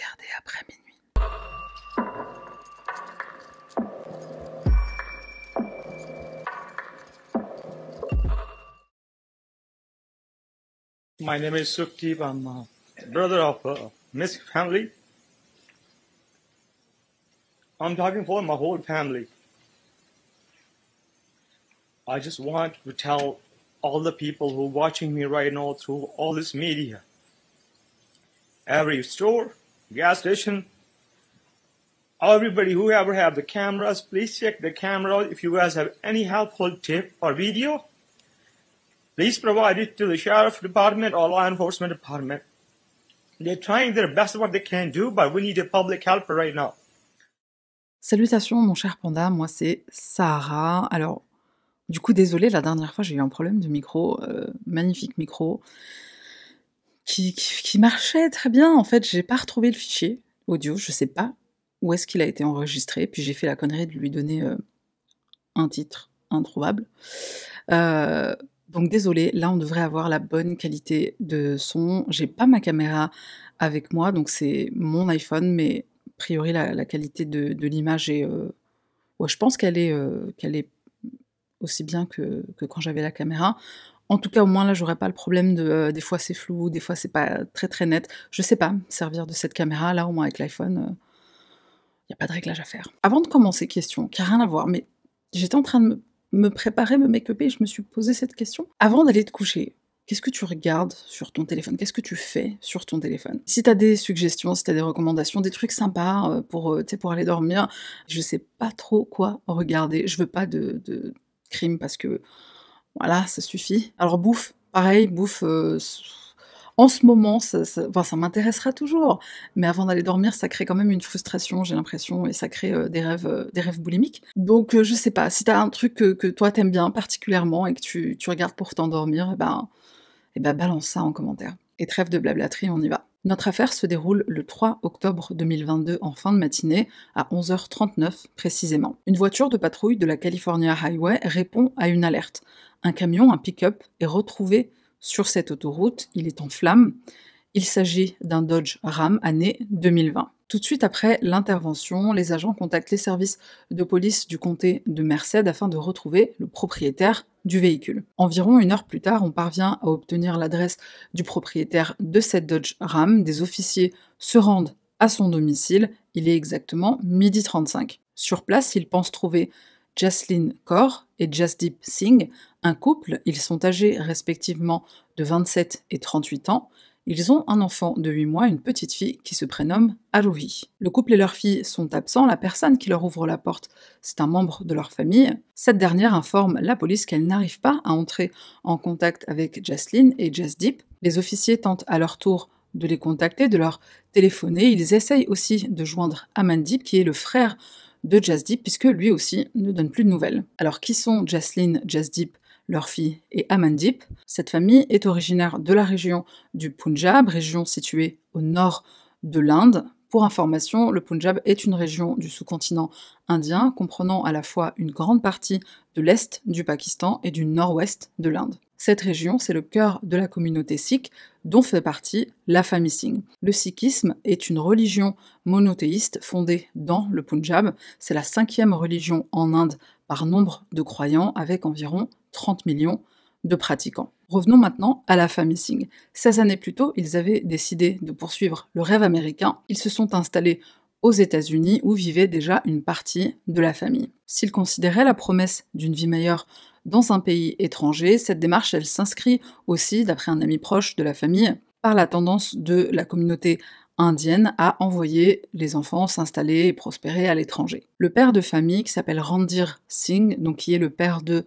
regarder après minuit. My name is Sukib. I'm a brother of a uh, Misc family. I'm talking for my whole family. I just want to tell all the people who are watching me right now through all this media. Every store, gas station. Everybody, who ever have the cameras, please check the camera. If you guys have any helpful tip or video, please provide it to the sheriff department or law enforcement department. They're trying their best what they can do, but we need a public help right now. Salutations, mon cher panda. Moi, c'est Sarah. Alors, du coup, désolé, la dernière fois, j'ai eu un problème de micro. Euh, magnifique micro qui, marchait très bien. En fait, j'ai pas retrouvé le fichier audio, je sais pas où est-ce qu'il a été enregistré. Puis j'ai fait la connerie de lui donner euh, un titre introuvable. Euh, donc désolé, là on devrait avoir la bonne qualité de son. J'ai pas ma caméra avec moi, donc c'est mon iPhone, mais a priori la, qualité de, l'image est. Euh, je pense qu'elle est, qu'elle est aussi bien que quand j'avais la caméra. En tout cas, au moins là, j'aurais pas le problème de euh, des fois c'est flou, des fois c'est pas très très net. Je sais pas servir de cette caméra là, au moins avec l'iPhone, il euh, a pas de réglage à faire. Avant de commencer, question qui a rien à voir, mais j'étais en train de me, préparer, me make up et je me suis posé cette question avant d'aller te coucher. Qu'est-ce que tu regardes sur ton téléphone Qu'est-ce que tu fais sur ton téléphone Si t'as des suggestions, si t'as des recommandations, des trucs sympas euh, pour, pour aller dormir, je sais pas trop quoi regarder. Je veux pas de, de crime parce que voilà, ça suffit. Alors bouffe, pareil, bouffe. Euh, en ce moment, ça, ça m'intéressera toujours, mais avant d'aller dormir, ça crée quand même une frustration, j'ai l'impression, et ça crée euh, des rêves, euh, des rêves boulimiques. Donc, je sais pas, si t'as un truc que, toi t'aimes bien particulièrement et que tu, regardes pour t'endormir, et eh ben, et eh ben, balance ça en commentaire. Et trêve de blablaterie, on y va. Notre affaire se déroule le 3 octobre 2022 en fin de matinée, à 11h39 précisément. Une voiture de patrouille de la California Highway répond à une alerte. Un camion, un pick-up, est retrouvé sur cette autoroute, il est en flammes. Il s'agit d'un Dodge Ram année 2020. Tout de suite après l'intervention, les agents contactent les services de police du comté de Merced afin de retrouver le propriétaire du véhicule. Environ une heure plus tard, on parvient à obtenir l'adresse du propriétaire de cette Dodge Ram. Des officiers se rendent à son domicile. Il est exactement midi 35. Sur place, ils pensent trouver Jaslyn Kaur et Jasdeep Singh, un couple. Ils sont âgés respectivement de 27 et 38 ans. Ils ont un enfant de 8 mois, une petite fille qui se prénomme Haruhi. Le couple et leur fille sont absents, la personne qui leur ouvre la porte, c'est un membre de leur famille. Cette dernière informe la police qu'elle n'arrive pas à entrer en contact avec Jaslyn et Jasdeep. Les officiers tentent à leur tour de les contacter, de leur téléphoner. Ils essayent aussi de joindre Amandip, qui est le frère de Jasdeep, puisque lui aussi ne donne plus de nouvelles. Alors qui sont Jaslyn, Jasdeep leur fille est Amandip. Cette famille est originaire de la région du Punjab, région située au nord de l'Inde, pour information, le Punjab est une région du sous-continent indien comprenant à la fois une grande partie de l'est du Pakistan et du nord-ouest de l'Inde. Cette région, c'est le cœur de la communauté sikh dont fait partie la famille Singh. Le sikhisme est une religion monothéiste fondée dans le Punjab. C'est la cinquième religion en Inde par nombre de croyants avec environ 30 millions de pratiquants. Revenons maintenant à la famille Singh. 16 années plus tôt, ils avaient décidé de poursuivre le rêve américain. Ils se sont installés aux États-Unis où vivait déjà une partie de la famille. S'ils considéraient la promesse d'une vie meilleure dans un pays étranger, cette démarche, elle s'inscrit aussi, d'après un ami proche de la famille, par la tendance de la communauté indienne à envoyer les enfants s'installer et prospérer à l'étranger. Le père de famille, qui s'appelle Randir Singh, donc qui est le père de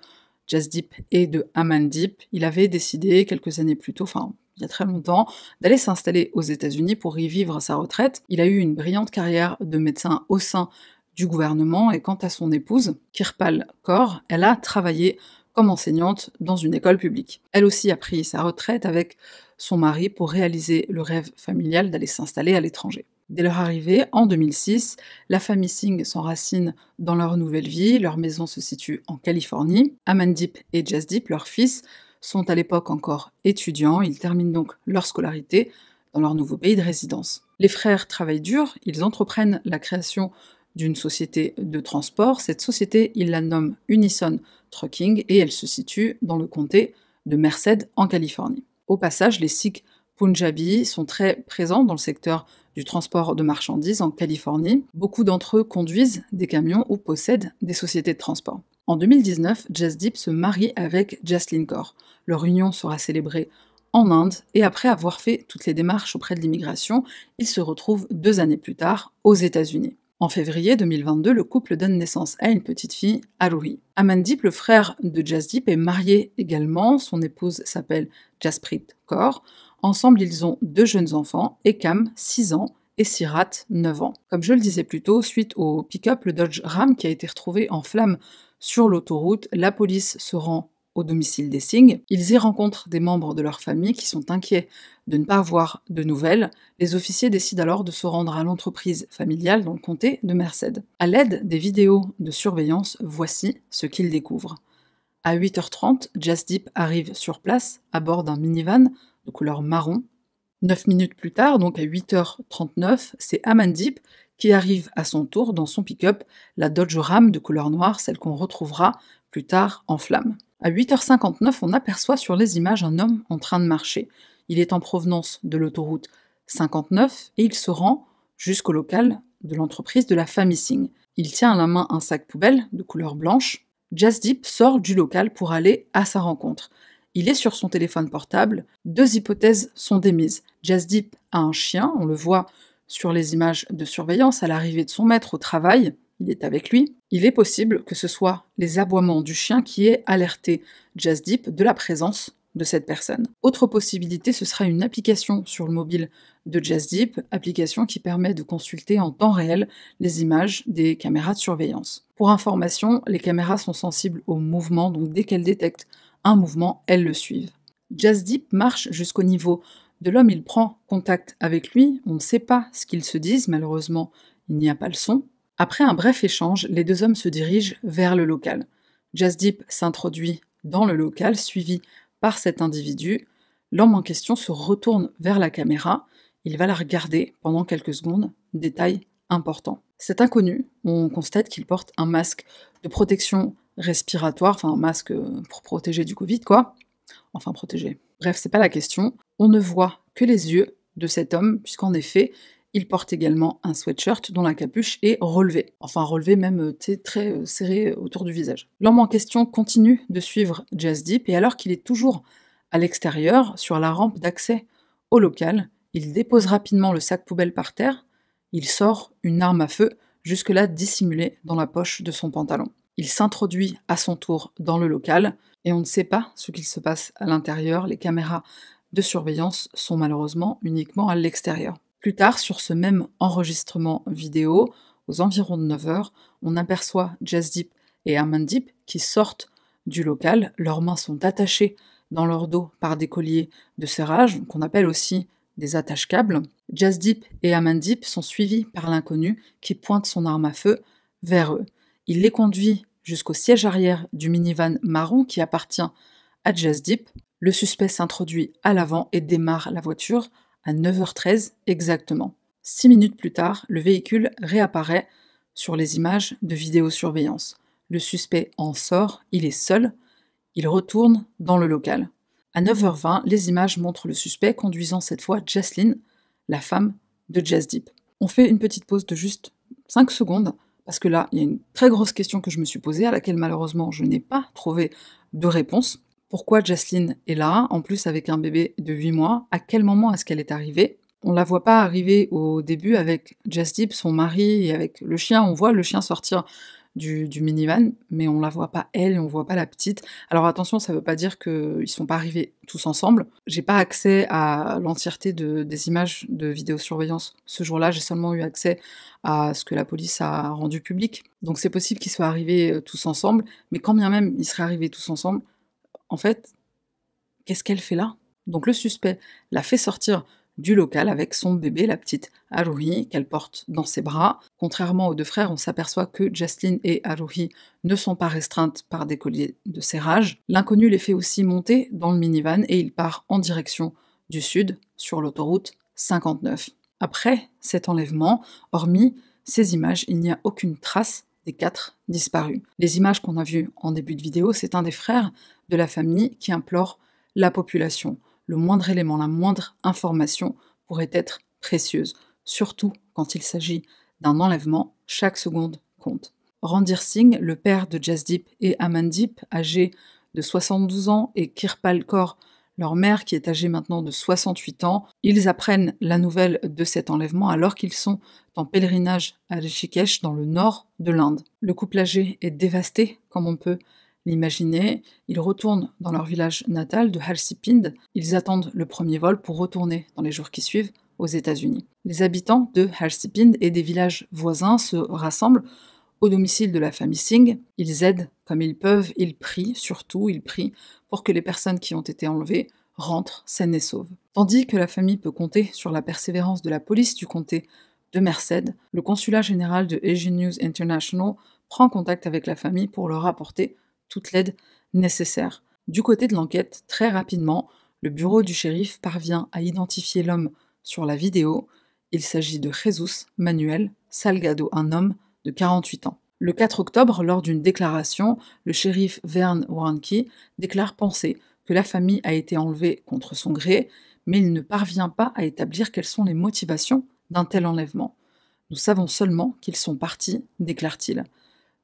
Jasdeep et de Amandeep, il avait décidé quelques années plus tôt, enfin il y a très longtemps, d'aller s'installer aux États-Unis pour y vivre sa retraite. Il a eu une brillante carrière de médecin au sein du gouvernement et quant à son épouse, Kirpal Kaur, elle a travaillé comme enseignante dans une école publique. Elle aussi a pris sa retraite avec son mari pour réaliser le rêve familial d'aller s'installer à l'étranger. Dès leur arrivée, en 2006, la famille Singh s'enracine dans leur nouvelle vie, leur maison se situe en Californie. Amandip et Jasdeep, leurs fils, sont à l'époque encore étudiants, ils terminent donc leur scolarité dans leur nouveau pays de résidence. Les frères travaillent dur, ils entreprennent la création d'une société de transport. Cette société, ils la nomment Unison Trucking et elle se situe dans le comté de Merced en Californie. Au passage, les Sikhs Punjabi sont très présents dans le secteur du transport de marchandises en Californie. Beaucoup d'entre eux conduisent des camions ou possèdent des sociétés de transport. En 2019, Jasdeep se marie avec Jaslyn Kaur. Leur union sera célébrée en Inde et après avoir fait toutes les démarches auprès de l'immigration, ils se retrouvent deux années plus tard aux États-Unis. En février 2022, le couple donne naissance à une petite fille, Aruhi. Amandeep, le frère de Jasdeep, est marié également. Son épouse s'appelle Jasprit Kaur. Ensemble, ils ont deux jeunes enfants, Ekam, 6 ans, et Sirat, 9 ans. Comme je le disais plus tôt, suite au pick-up, le Dodge Ram qui a été retrouvé en flammes sur l'autoroute, la police se rend au domicile des Singh. Ils y rencontrent des membres de leur famille qui sont inquiets de ne pas avoir de nouvelles. Les officiers décident alors de se rendre à l'entreprise familiale dans le comté de Merced. À l'aide des vidéos de surveillance, voici ce qu'ils découvrent. À 8h30, Jasdeep arrive sur place à bord d'un minivan de couleur marron. Neuf minutes plus tard, donc à 8h39, c'est Amandip qui arrive à son tour dans son pick-up, la Dodge Ram de couleur noire, celle qu'on retrouvera plus tard en flamme. À 8h59, on aperçoit sur les images un homme en train de marcher. Il est en provenance de l'autoroute 59 et il se rend jusqu'au local de l'entreprise de la Famissing. Il tient à la main un sac poubelle de couleur blanche. Jasdeep sort du local pour aller à sa rencontre il est sur son téléphone portable, deux hypothèses sont démises. Jazdeep a un chien, on le voit sur les images de surveillance à l'arrivée de son maître au travail, il est avec lui. Il est possible que ce soit les aboiements du chien qui aient alerté Jazdeep de la présence de cette personne. Autre possibilité, ce sera une application sur le mobile de Jazdeep, application qui permet de consulter en temps réel les images des caméras de surveillance. Pour information, les caméras sont sensibles au mouvement, donc dès qu'elles détectent un mouvement, elles le suivent. Jasdeep marche jusqu'au niveau de l'homme, il prend contact avec lui, on ne sait pas ce qu'ils se disent, malheureusement il n'y a pas le son. Après un bref échange, les deux hommes se dirigent vers le local. Jasdeep s'introduit dans le local, suivi par cet individu. L'homme en question se retourne vers la caméra, il va la regarder pendant quelques secondes, détail important. Cet inconnu, on constate qu'il porte un masque de protection respiratoire, enfin un masque euh, pour protéger du Covid, quoi. Enfin protéger. Bref, c'est pas la question. On ne voit que les yeux de cet homme, puisqu'en effet, il porte également un sweatshirt dont la capuche est relevée. Enfin relevée même euh, très euh, serrée autour du visage. L'homme en question continue de suivre Jazz Deep et alors qu'il est toujours à l'extérieur, sur la rampe d'accès au local, il dépose rapidement le sac poubelle par terre, il sort une arme à feu, jusque-là dissimulée dans la poche de son pantalon il s'introduit à son tour dans le local et on ne sait pas ce qu'il se passe à l'intérieur. Les caméras de surveillance sont malheureusement uniquement à l'extérieur. Plus tard, sur ce même enregistrement vidéo, aux environs de 9h, on aperçoit Jazdeep et Amandip qui sortent du local. Leurs mains sont attachées dans leur dos par des colliers de serrage, qu'on appelle aussi des attaches câbles. Jazdeep et Amandip sont suivis par l'inconnu qui pointe son arme à feu vers eux. Il les conduit jusqu'au siège arrière du minivan marron qui appartient à Jazz Deep, Le suspect s'introduit à l'avant et démarre la voiture à 9h13 exactement. Six minutes plus tard, le véhicule réapparaît sur les images de vidéosurveillance. Le suspect en sort, il est seul, il retourne dans le local. À 9h20, les images montrent le suspect conduisant cette fois Jaslyn, la femme de Jazz Deep. On fait une petite pause de juste 5 secondes parce que là, il y a une très grosse question que je me suis posée, à laquelle malheureusement je n'ai pas trouvé de réponse. Pourquoi Jasmine est là, en plus avec un bébé de 8 mois À quel moment est-ce qu'elle est arrivée On ne la voit pas arriver au début avec Jasdeep, son mari et avec le chien. On voit le chien sortir du, minivan, mais on la voit pas elle et on voit pas la petite. Alors attention, ça veut pas dire qu'ils sont pas arrivés tous ensemble. J'ai pas accès à l'entièreté des images de vidéosurveillance ce jour-là, j'ai seulement eu accès à ce que la police a rendu public. Donc c'est possible qu'ils soient arrivés euh, tous ensemble, mais quand bien même ils seraient arrivés tous ensemble, en fait, qu'est-ce qu'elle fait là Donc le suspect l'a fait sortir du local avec son bébé, la petite Haruhi, qu'elle porte dans ses bras. Contrairement aux deux frères, on s'aperçoit que Jasmine et Haruhi ne sont pas restreintes par des colliers de serrage. L'inconnu les fait aussi monter dans le minivan et il part en direction du sud sur l'autoroute 59. Après cet enlèvement, hormis ces images, il n'y a aucune trace des quatre disparus. Les images qu'on a vues en début de vidéo, c'est un des frères de la famille qui implore la population le moindre élément, la moindre information pourrait être précieuse, surtout quand il s'agit d'un enlèvement, chaque seconde compte. Randir Singh, le père de Jasdeep et Amandeep, âgés de 72 ans, et Kirpal Kaur, leur mère, qui est âgée maintenant de 68 ans, ils apprennent la nouvelle de cet enlèvement alors qu'ils sont en pèlerinage à Rishikesh, dans le nord de l'Inde. Le couple âgé est dévasté, comme on peut l'imaginer, ils retournent dans leur village natal de Halsipind. Ils attendent le premier vol pour retourner dans les jours qui suivent aux États-Unis. Les habitants de Halsipind et des villages voisins se rassemblent au domicile de la famille Singh. Ils aident comme ils peuvent, ils prient, surtout ils prient pour que les personnes qui ont été enlevées rentrent saines et sauves. Tandis que la famille peut compter sur la persévérance de la police du comté de Merced, le consulat général de Asian News International prend contact avec la famille pour leur apporter toute l'aide nécessaire. Du côté de l'enquête, très rapidement, le bureau du shérif parvient à identifier l'homme sur la vidéo. Il s'agit de Jesus Manuel Salgado, un homme de 48 ans. Le 4 octobre, lors d'une déclaration, le shérif Vern Warnke déclare penser que la famille a été enlevée contre son gré, mais il ne parvient pas à établir quelles sont les motivations d'un tel enlèvement. Nous savons seulement qu'ils sont partis, déclare-t-il.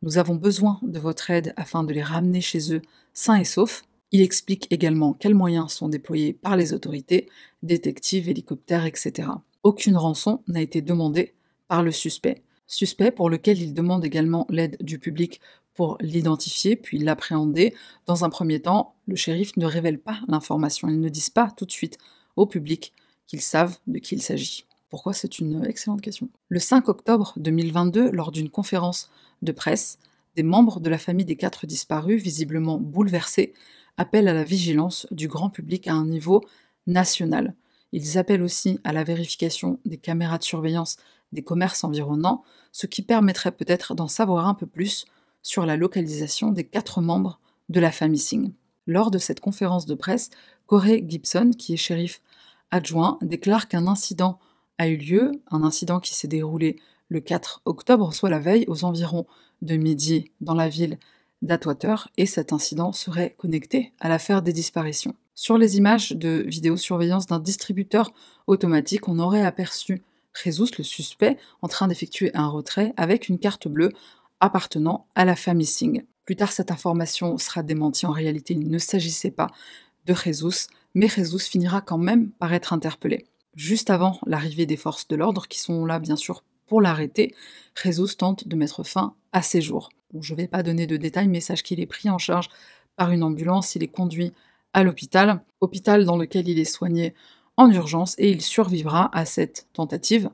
Nous avons besoin de votre aide afin de les ramener chez eux sains et saufs. Il explique également quels moyens sont déployés par les autorités, détectives, hélicoptères, etc. Aucune rançon n'a été demandée par le suspect, suspect pour lequel il demande également l'aide du public pour l'identifier puis l'appréhender. Dans un premier temps, le shérif ne révèle pas l'information, ils ne disent pas tout de suite au public qu'ils savent de qui il s'agit. Pourquoi C'est une excellente question. Le 5 octobre 2022, lors d'une conférence de presse, des membres de la famille des quatre disparus, visiblement bouleversés, appellent à la vigilance du grand public à un niveau national. Ils appellent aussi à la vérification des caméras de surveillance des commerces environnants, ce qui permettrait peut-être d'en savoir un peu plus sur la localisation des quatre membres de la famille Singh. Lors de cette conférence de presse, Corey Gibson, qui est shérif adjoint, déclare qu'un incident a eu lieu, un incident qui s'est déroulé le 4 octobre, soit la veille, aux environs de midi dans la ville d'Atwater, et cet incident serait connecté à l'affaire des disparitions. Sur les images de vidéosurveillance d'un distributeur automatique, on aurait aperçu Jesus, le suspect, en train d'effectuer un retrait avec une carte bleue appartenant à la famille Singh. Plus tard, cette information sera démentie. En réalité, il ne s'agissait pas de Jesus, mais Jesus finira quand même par être interpellé. Juste avant l'arrivée des forces de l'ordre, qui sont là bien sûr pour l'arrêter, Résus tente de mettre fin à ses jours. je ne vais pas donner de détails, mais sache qu'il est pris en charge par une ambulance, il est conduit à l'hôpital, hôpital dans lequel il est soigné en urgence et il survivra à cette tentative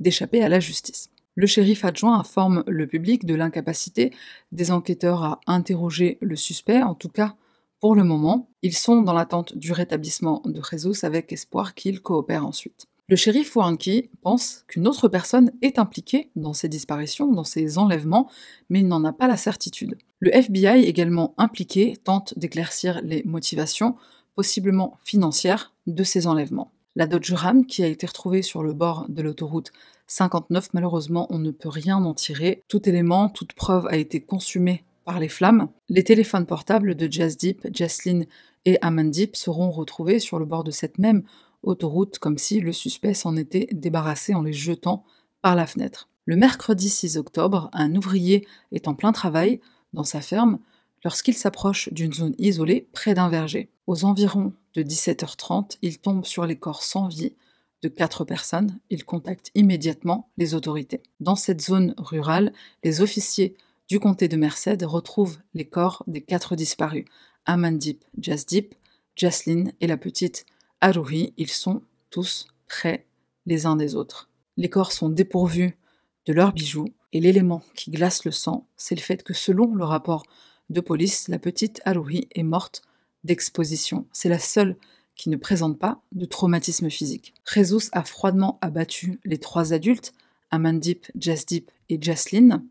d'échapper à la justice. Le shérif adjoint informe le public de l'incapacité des enquêteurs à interroger le suspect, en tout cas pour le moment. Ils sont dans l'attente du rétablissement de Résus avec espoir qu'il coopère ensuite. Le shérif Warnke pense qu'une autre personne est impliquée dans ces disparitions, dans ces enlèvements, mais il n'en a pas la certitude. Le FBI, également impliqué, tente d'éclaircir les motivations, possiblement financières, de ces enlèvements. La Dodge Ram, qui a été retrouvée sur le bord de l'autoroute 59, malheureusement, on ne peut rien en tirer. Tout élément, toute preuve a été consumée par les flammes. Les téléphones portables de Jazz Deep, Jaslyn et Amandip seront retrouvés sur le bord de cette même autoroute, comme si le suspect s'en était débarrassé en les jetant par la fenêtre. Le mercredi 6 octobre, un ouvrier est en plein travail dans sa ferme lorsqu'il s'approche d'une zone isolée près d'un verger. Aux environs de 17h30, il tombe sur les corps sans vie de quatre personnes. Il contacte immédiatement les autorités. Dans cette zone rurale, les officiers du comté de Merced retrouvent les corps des quatre disparus Amandip Jasdip, Jaslyn et la petite Aruhi, ils sont tous près les uns des autres. Les corps sont dépourvus de leurs bijoux et l'élément qui glace le sang, c'est le fait que selon le rapport de police, la petite Haruhi est morte d'exposition. C'est la seule qui ne présente pas de traumatisme physique. Rezus a froidement abattu les trois adultes, Amandip, Jasdeep et Jaslyn.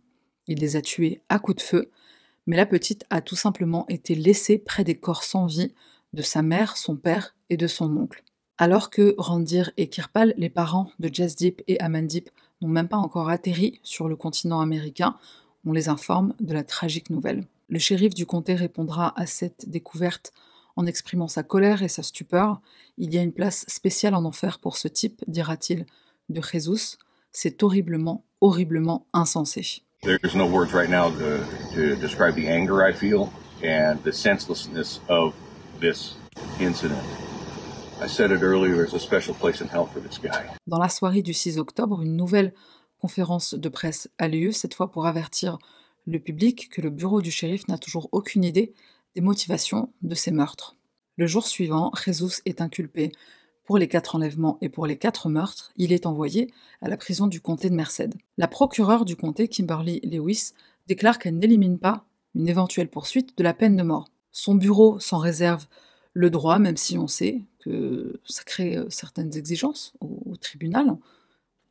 Il les a tués à coups de feu, mais la petite a tout simplement été laissée près des corps sans vie de sa mère, son père et de son oncle. Alors que Randir et Kirpal, les parents de Jasdeep et Amandip, n'ont même pas encore atterri sur le continent américain, on les informe de la tragique nouvelle. Le shérif du comté répondra à cette découverte en exprimant sa colère et sa stupeur. Il y a une place spéciale en enfer pour ce type, dira-t-il, de Jésus. C'est horriblement, horriblement insensé. There's no words right now to, to describe the anger I feel and the senselessness of incident. Dans la soirée du 6 octobre, une nouvelle conférence de presse a lieu, cette fois pour avertir le public que le bureau du shérif n'a toujours aucune idée des motivations de ces meurtres. Le jour suivant, Jesus est inculpé pour les quatre enlèvements et pour les quatre meurtres, il est envoyé à la prison du comté de Merced. La procureure du comté, Kimberly Lewis, déclare qu'elle n'élimine pas une éventuelle poursuite de la peine de mort. Son bureau s'en réserve le droit, même si on sait que ça crée euh, certaines exigences au, tribunal,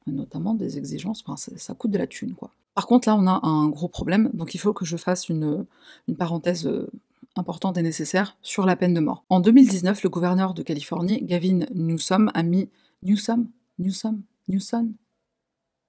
notamment des exigences, ça, coûte de la thune. Quoi. Par contre, là, on a un gros problème, donc il faut que je fasse une, parenthèse euh, importante et nécessaire sur la peine de mort. En 2019, le gouverneur de Californie, Gavin Newsom, a mis Newsom, Newsom, Newsom.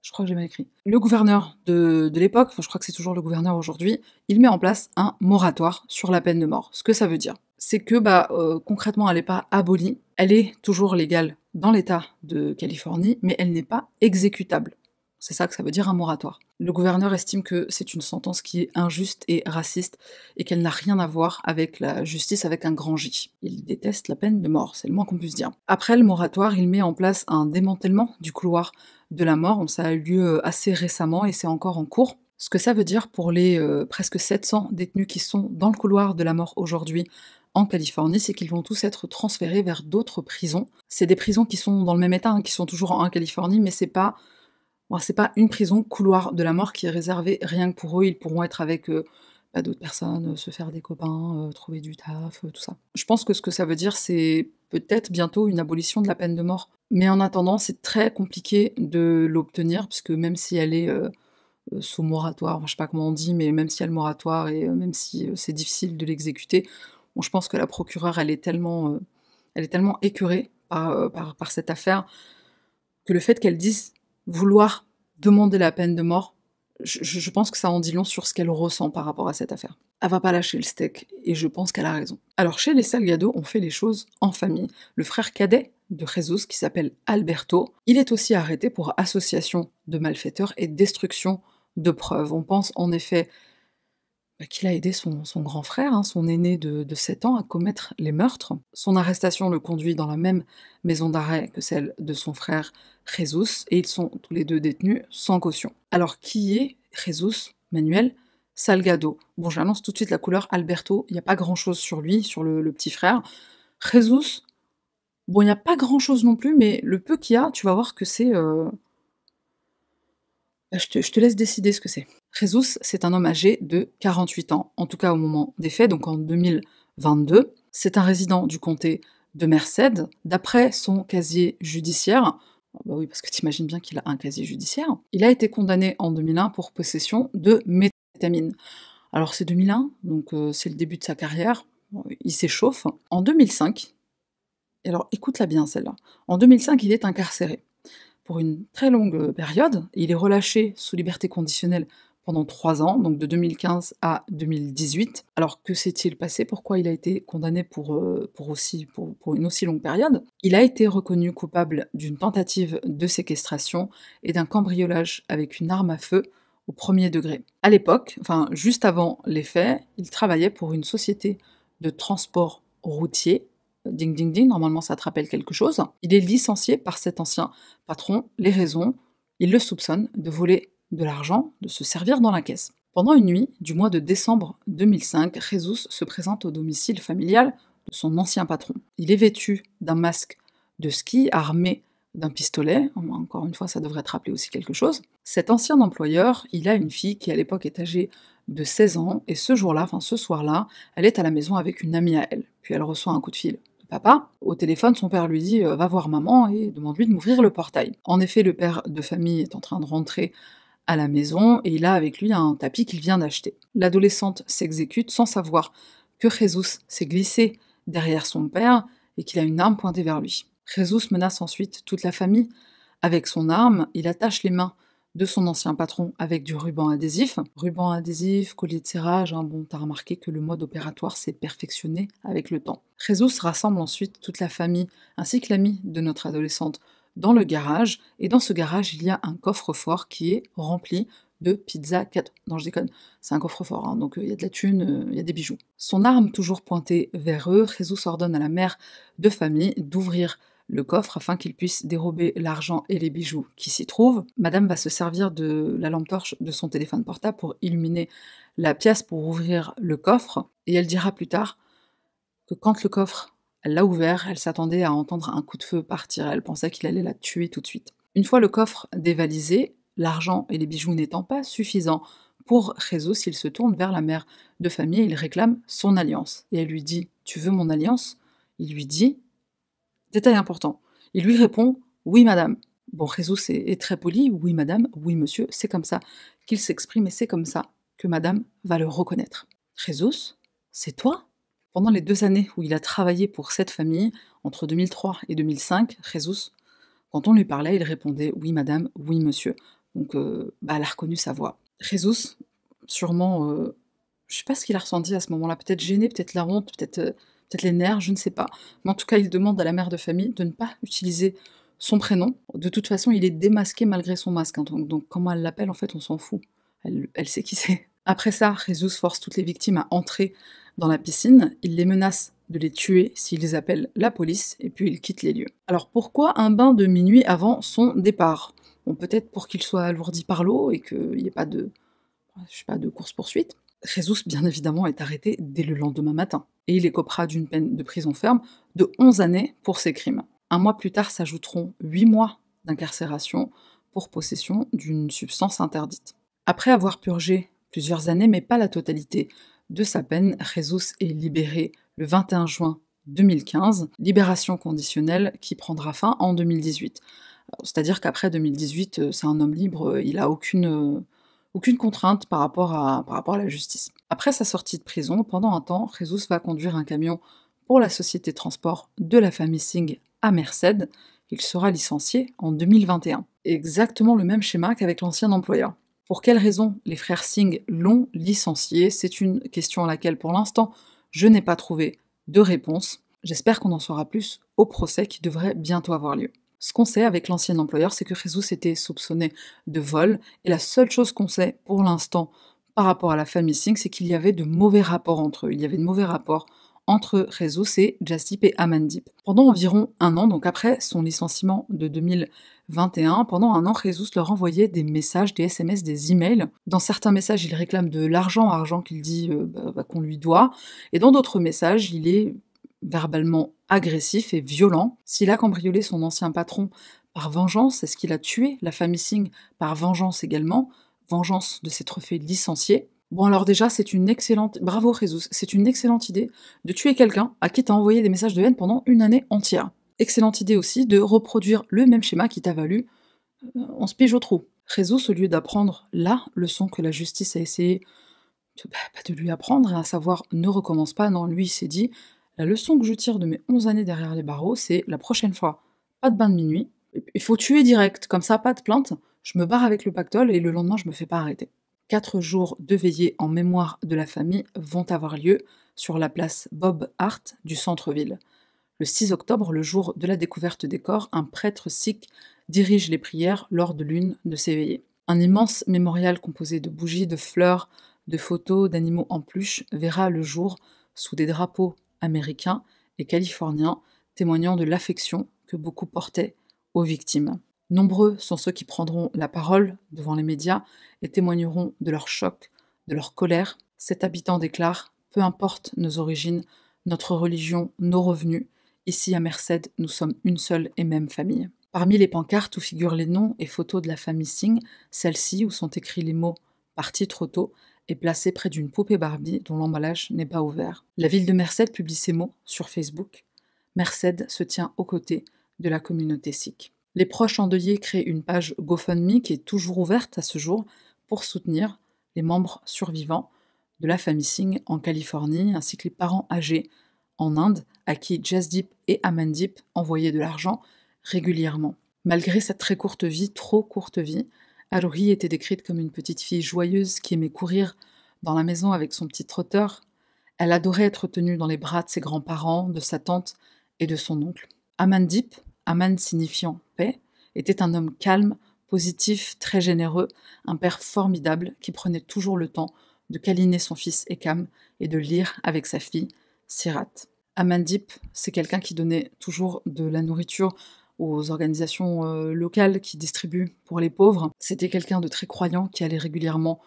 Je crois que j'ai mal écrit. Le gouverneur de, de l'époque, enfin, je crois que c'est toujours le gouverneur aujourd'hui, il met en place un moratoire sur la peine de mort. Ce que ça veut dire, c'est que bah, euh, concrètement, elle n'est pas abolie, elle est toujours légale dans l'État de Californie, mais elle n'est pas exécutable. C'est ça que ça veut dire un moratoire. Le gouverneur estime que c'est une sentence qui est injuste et raciste et qu'elle n'a rien à voir avec la justice avec un grand J. Il déteste la peine de mort, c'est le moins qu'on puisse dire. Après le moratoire, il met en place un démantèlement du couloir de la mort. Ça a eu lieu euh, assez récemment et c'est encore en cours. Ce que ça veut dire pour les euh, presque 700 détenus qui sont dans le couloir de la mort aujourd'hui en Californie, c'est qu'ils vont tous être transférés vers d'autres prisons. C'est des prisons qui sont dans le même état, hein, qui sont toujours en Californie, mais c'est pas c'est pas une prison couloir de la mort qui est réservée rien que pour eux. Ils pourront être avec euh, bah, d'autres personnes, euh, se faire des copains, euh, trouver du taf, tout ça. Je pense que ce que ça veut dire, c'est peut-être bientôt une abolition de la peine de mort. Mais en attendant, c'est très compliqué de l'obtenir, puisque même si elle est sous moratoire, je sais pas comment on dit, mais même si elle est moratoire et même si c'est difficile de l'exécuter, Bon, je pense que la procureure, elle est tellement, euh, elle est tellement écœurée euh, par, par, cette affaire que le fait qu'elle dise vouloir demander la peine de mort, je, pense que ça en dit long sur ce qu'elle ressent par rapport à cette affaire. Elle va pas lâcher le steak, et je pense qu'elle a raison. Alors chez les Salgado, on fait les choses en famille. Le frère cadet de Jesus, qui s'appelle Alberto, il est aussi arrêté pour association de malfaiteurs et destruction de preuves. On pense en effet euh, qu'il a aidé son, grand frère, hein, son aîné de, 7 ans, à commettre les meurtres. Son arrestation le conduit dans la même maison d'arrêt que celle de son frère Jesus, et ils sont tous les deux détenus sans caution. Alors qui est Jesus Manuel Salgado Bon, j'annonce tout de suite la couleur Alberto, il n'y a pas grand-chose sur lui, sur le, petit frère. Jesus, bon, il n'y a pas grand-chose non plus, mais le peu qu'il y a, tu vas voir que c'est... Euh, bah, je te laisse décider ce que c'est. Jesus, c'est un homme âgé de 48 ans, en tout cas au moment des faits, donc en 2022. C'est un résident du comté de Merced. D'après son casier judiciaire, oh bah oui, parce que t'imagines bien qu'il a un casier judiciaire, il a été condamné en 2001 pour possession de méthamphétamine. Alors c'est 2001, donc euh, c'est le début de sa carrière, il s'échauffe. En 2005, alors écoute-la bien celle-là, en 2005 il est incarcéré pour une très longue euh, période, il est relâché sous liberté conditionnelle pendant trois ans, donc de 2015 à 2018. Alors que s'est-il passé Pourquoi il a été condamné pour, euh, pour, aussi, pour, pour une aussi longue période Il a été reconnu coupable d'une tentative de séquestration et d'un cambriolage avec une arme à feu au premier degré. À l'époque, enfin juste avant les faits, il travaillait pour une société de transport routier ding ding ding, normalement ça te rappelle quelque chose. Il est licencié par cet ancien patron. Les raisons, il le soupçonne de voler de l'argent, de se servir dans la caisse. Pendant une nuit du mois de décembre 2005, Jesus se présente au domicile familial de son ancien patron. Il est vêtu d'un masque de ski armé d'un pistolet, encore une fois ça devrait te rappeler aussi quelque chose. Cet ancien employeur, il a une fille qui à l'époque est âgée de 16 ans, et ce jour-là, enfin ce soir-là, elle est à la maison avec une amie à elle, puis elle reçoit un coup de fil de papa. Au téléphone, son père lui dit euh, Va voir maman et demande-lui de m'ouvrir le portail. En effet, le père de famille est en train de rentrer à la maison et il a avec lui un tapis qu'il vient d'acheter. L'adolescente s'exécute sans savoir que Jesus s'est glissé derrière son père et qu'il a une arme pointée vers lui. Jesus menace ensuite toute la famille. Avec son arme, il attache les mains de son ancien patron avec du ruban adhésif. Ruban adhésif, collier de serrage, hein, bon, t'as remarqué que le mode opératoire s'est perfectionné avec le temps. Jesus rassemble ensuite toute la famille ainsi que l'ami de notre adolescente dans le garage. Et dans ce garage, il y a un coffre-fort qui est rempli de pizza 4. Non, je déconne, c'est un coffre-fort, hein. donc euh, il y a de la thune, euh, il y a des bijoux. Son arme toujours pointée vers eux, Jésus ordonne à la mère de famille d'ouvrir le coffre afin qu'il puisse dérober l'argent et les bijoux qui s'y trouvent. Madame va se servir de la lampe torche de son téléphone portable pour illuminer la pièce pour ouvrir le coffre et elle dira plus tard que quand le coffre elle l'a ouvert, elle s'attendait à entendre un coup de feu partir, elle pensait qu'il allait la tuer tout de suite. Une fois le coffre dévalisé, l'argent et les bijoux n'étant pas suffisants pour Réseau, il se tourne vers la mère de famille, il réclame son alliance. Et elle lui dit Tu veux mon alliance Il lui dit Détail important. Il lui répond Oui, madame. Bon, Réseau est très poli Oui, madame, oui, monsieur, c'est comme ça qu'il s'exprime et c'est comme ça que madame va le reconnaître. Réseau, c'est toi pendant les deux années où il a travaillé pour cette famille, entre 2003 et 2005, Jesus, quand on lui parlait, il répondait Oui, madame, oui, monsieur. Donc, euh, bah, elle a reconnu sa voix. Jesus, sûrement, euh, je sais pas ce qu'il a ressenti à ce moment-là, peut-être gêné, peut-être la honte, peut-être euh, peut les nerfs, je ne sais pas. Mais en tout cas, il demande à la mère de famille de ne pas utiliser son prénom. De toute façon, il est démasqué malgré son masque. Hein. Donc, donc, comment elle l'appelle, en fait, on s'en fout. Elle, elle sait qui c'est. Après ça, Jesus force toutes les victimes à entrer dans la piscine, il les menace de les tuer s'ils appellent la police, et puis il quitte les lieux. Alors pourquoi un bain de minuit avant son départ Bon, peut-être pour qu'il soit alourdi par l'eau et qu'il n'y ait pas de, de course-poursuite. Jesus, bien évidemment, est arrêté dès le lendemain matin, et il écopera d'une peine de prison ferme de 11 années pour ses crimes. Un mois plus tard s'ajouteront 8 mois d'incarcération pour possession d'une substance interdite. Après avoir purgé plusieurs années, mais pas la totalité de sa peine. Jesus est libéré le 21 juin 2015, libération conditionnelle qui prendra fin en 2018. C'est-à-dire qu'après 2018, euh, c'est un homme libre, euh, il n'a aucune, euh, aucune contrainte par rapport, à, par rapport à la justice. Après sa sortie de prison, pendant un temps, Jesus va conduire un camion pour la société de transport de la famille Singh à Merced. Il sera licencié en 2021. Exactement le même schéma qu'avec l'ancien employeur. Pour quelles raisons les frères Singh l'ont licencié C'est une question à laquelle pour l'instant je n'ai pas trouvé de réponse. J'espère qu'on en saura plus au procès qui devrait bientôt avoir lieu. Ce qu'on sait avec l'ancien employeur, c'est que Jesus était soupçonné de vol, et la seule chose qu'on sait pour l'instant par rapport à la famille Singh, c'est qu'il y avait de mauvais rapports entre eux. Il y avait de mauvais rapports entre réseaux, et Jastip et Amandip. Pendant environ un an, donc après son licenciement de 2021, pendant un an, se leur envoyait des messages, des SMS, des emails. Dans certains messages, il réclame de l'argent, argent qu'il dit euh, bah, bah, qu'on lui doit, et dans d'autres messages, il est verbalement agressif et violent. S'il a cambriolé son ancien patron par vengeance, est-ce qu'il a tué la famille Singh par vengeance également Vengeance de s'être fait licencier Bon alors déjà, c'est une excellente... Bravo Jesus, c'est une excellente idée de tuer quelqu'un à qui t'as envoyé des messages de haine pendant une année entière. Excellente idée aussi de reproduire le même schéma qui t'a valu euh, on se pige au trou. Jesus, au lieu d'apprendre la leçon que la justice a essayé de, bah, lui apprendre, hein, à savoir ne recommence pas, non, lui il s'est dit, la leçon que je tire de mes 11 années derrière les barreaux, c'est la prochaine fois, pas de bain de minuit, il faut tuer direct, comme ça, pas de plainte, je me barre avec le pactole et le lendemain je me fais pas arrêter quatre jours de veillée en mémoire de la famille vont avoir lieu sur la place Bob Hart du centre-ville. Le 6 octobre, le jour de la découverte des corps, un prêtre sikh dirige les prières lors de l'une de ces veillées. Un immense mémorial composé de bougies, de fleurs, de photos, d'animaux en pluche verra le jour sous des drapeaux américains et californiens témoignant de l'affection que beaucoup portaient aux victimes. Nombreux sont ceux qui prendront la parole devant les médias et témoigneront de leur choc, de leur colère. Cet habitant déclare Peu importe nos origines, notre religion, nos revenus, ici à Merced, nous sommes une seule et même famille. Parmi les pancartes où figurent les noms et photos de la famille Singh, celle-ci où sont écrits les mots Parti trop tôt est placée près d'une poupée Barbie dont l'emballage n'est pas ouvert. La ville de Merced publie ces mots sur Facebook. Merced se tient aux côtés de la communauté sikh. Les proches endeuillés créent une page GoFundMe qui est toujours ouverte à ce jour pour soutenir les membres survivants de la famille Singh en Californie ainsi que les parents âgés en Inde à qui Jasdeep et Amandip envoyaient de l'argent régulièrement. Malgré sa très courte vie, trop courte vie, Arohi était décrite comme une petite fille joyeuse qui aimait courir dans la maison avec son petit trotteur. Elle adorait être tenue dans les bras de ses grands-parents, de sa tante et de son oncle. Amandip, Aman signifiant paix, était un homme calme, positif, très généreux, un père formidable qui prenait toujours le temps de câliner son fils Ekam et de lire avec sa fille Sirat. Amandip, c'est quelqu'un qui donnait toujours de la nourriture aux organisations euh, locales qui distribuent pour les pauvres. C'était quelqu'un de très croyant qui allait régulièrement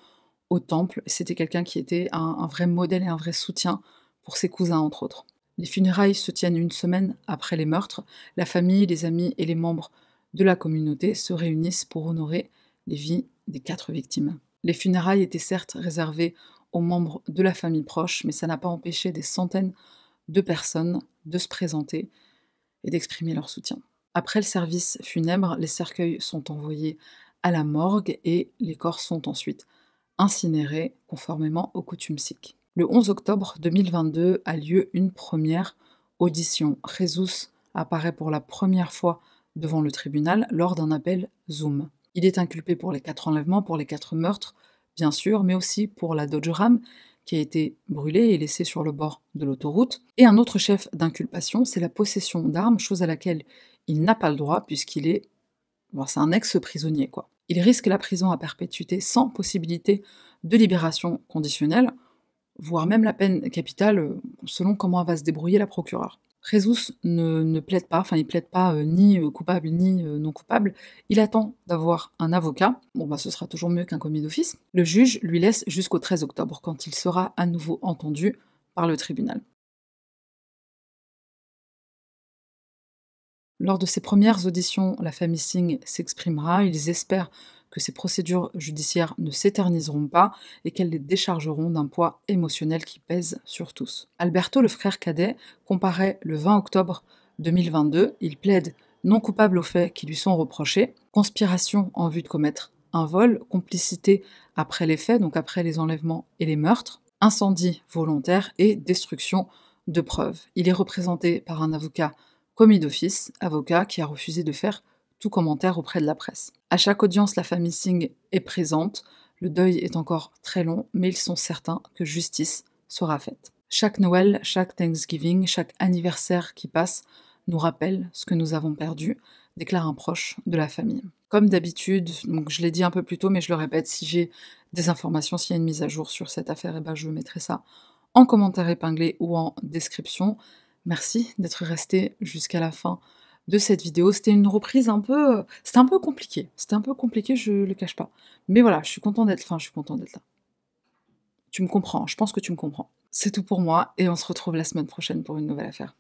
au temple. C'était quelqu'un qui était un vrai modèle et un vrai soutien pour ses cousins, entre autres. Les funérailles se tiennent une semaine après les meurtres. La famille, les amis et les membres de la communauté se réunissent pour honorer les vies des quatre victimes. Les funérailles étaient certes réservées aux membres de la famille proche, mais ça n'a pas empêché des centaines de personnes de se présenter et d'exprimer leur soutien. Après le service funèbre, les cercueils sont envoyés à la morgue et les corps sont ensuite incinérés conformément aux coutumes sikhs le 11 octobre 2022 a lieu une première audition. Jesus apparaît pour la première fois devant le tribunal lors d'un appel Zoom. Il est inculpé pour les quatre enlèvements, pour les quatre meurtres, bien sûr, mais aussi pour la Dodge Ram qui a été brûlée et laissée sur le bord de l'autoroute. Et un autre chef d'inculpation, c'est la possession d'armes, chose à laquelle il n'a pas le droit puisqu'il est... c'est un ex-prisonnier, quoi. Il risque la prison à perpétuité sans possibilité de libération conditionnelle voire même la peine capitale, euh, selon comment va se débrouiller la procureure. Résus ne, plaide pas, enfin il plaide pas euh, ni euh, coupable ni non coupable, il attend d'avoir un avocat, bon bah ce sera toujours mieux qu'un commis d'office. Le juge lui laisse jusqu'au 13 octobre quand il sera à nouveau entendu par le tribunal. Lors de ses premières auditions, la famille Singh s'exprimera, ils espèrent que ces procédures judiciaires ne s'éterniseront pas et qu'elles les déchargeront d'un poids émotionnel qui pèse sur tous. Alberto, le frère cadet, comparaît le 20 octobre 2022. Il plaide non coupable aux faits qui lui sont reprochés, conspiration en vue de commettre un vol, complicité après les faits, donc après les enlèvements et les meurtres, incendie volontaire et destruction de preuves. Il est représenté par un avocat commis d'office, avocat qui a refusé de faire tout commentaire auprès de la presse. À chaque audience, la famille Singh est présente. Le deuil est encore très long, mais ils sont certains que justice sera faite. Chaque Noël, chaque Thanksgiving, chaque anniversaire qui passe nous rappelle ce que nous avons perdu, déclare un proche de la famille. Comme d'habitude, donc je l'ai dit un peu plus tôt, mais je le répète, si j'ai des informations, s'il y a une mise à jour sur cette affaire, eh ben, je mettrai ça en commentaire épinglé ou en description. Merci d'être resté jusqu'à la fin de cette vidéo. C'était une reprise un peu... C'était un peu compliqué. C'était un peu compliqué, je le cache pas. Mais voilà, je suis content d'être... Enfin, je suis content d'être là. Tu me comprends. Je pense que tu me comprends. C'est tout pour moi et on se retrouve la semaine prochaine pour une nouvelle affaire.